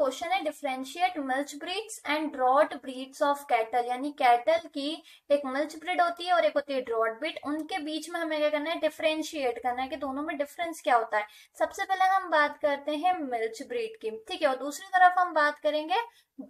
question है differentiate milch breeds and draught breeds of cattle यानी cattle की एक मिल्च ब्रीड होती है और एक होती है ड्रॉट ब्रीड उनके बीच में हमें क्या करना है डिफ्रेंशिएट करना है कि दोनों में डिफरेंस क्या होता है सबसे पहले हम बात करते हैं मिल्च ब्रीड की ठीक है और दूसरी तरफ हम बात करेंगे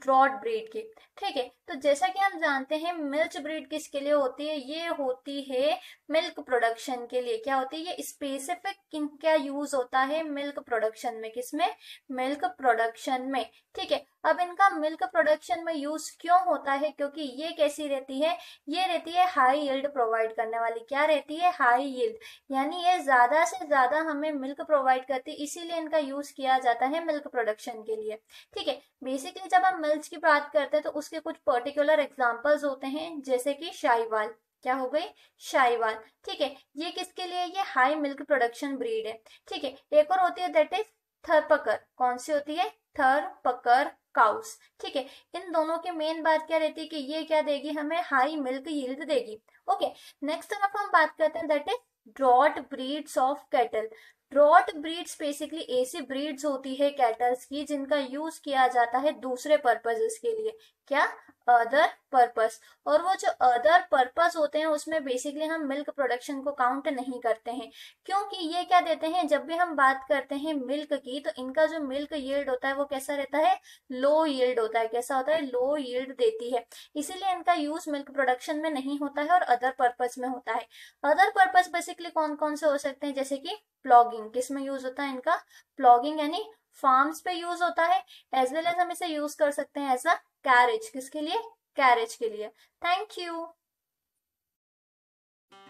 ड्रॉट ब्रीड की ठीक है तो जैसा कि हम जानते हैं मिल्च ब्रीड किसके लिए होती है ये होती है मिल्क प्रोडक्शन के लिए क्या होती है ये स्पेसिफिक क्या यूज होता है मिल्क प्रोडक्शन में किसमें मिल्क प्रोडक्शन में में ठीक है अब इनका मिल्क प्रोडक्शन में यूज क्यों होता है क्योंकि ये कैसी रहती है ये रहती है हाई यील्ड प्रोवाइड करने वाली क्या रहती है हाई यील्ड यानी ये ज्यादा से ज्यादा हमें मिल्क प्रोवाइड करती है इसीलिए इनका यूज किया जाता है मिल्क प्रोडक्शन के लिए ठीक है बेसिकली जब हम मिल्क की बात करते हैं तो उसके कुछ पर्टिकुलर एग्जाम्पल्स होते हैं जैसे कि शाहीवाल क्या हो गई शाहीवाल ठीक है ये किसके लिए ये हाई मिल्क प्रोडक्शन ब्रीड है ठीक है एक और होती है दैट इज थर पकर कौन सी होती है थर पकर काउस ठीक है इन दोनों की मेन बात क्या रहती है कि ये क्या देगी हमें हाई मिल्क यील्ड देगी ओके नेक्स्ट तरफ हम बात करते हैं that is draught breeds of cattle draught breeds basically ऐसी ब्रीड्स होती है कैटल्स की जिनका यूज किया जाता है दूसरे पर्पजेस के लिए क्या अदर पर्पस और वो जो अदर पर्पस फॉर्मूलाज होते हैं उसमें बेसिकली हम मिल्क प्रोडक्शन को काउंट नहीं करते हैं क्योंकि ये क्या देते हैं जब भी हम बात करते हैं मिल्क की तो इनका जो मिल्क यील्ड होता है वो कैसा रहता है लो यील्ड होता है कैसा होता है लो यील्ड देती है इसीलिए इनका यूज मिल्क प्रोडक्शन में नहीं होता है और अदर पर्पज में होता है अदर पर्पज बेसिकली कौन कौन से हो सकते हैं जैसे कि प्लॉगिंग किसमें यूज होता है इनका प्लॉगिंग यानी फार्म्स पे यूज होता है एज वेल एज हम इसे यूज कर सकते हैं एज अ कैरेज किसके लिए कैरेज के लिए थैंक यू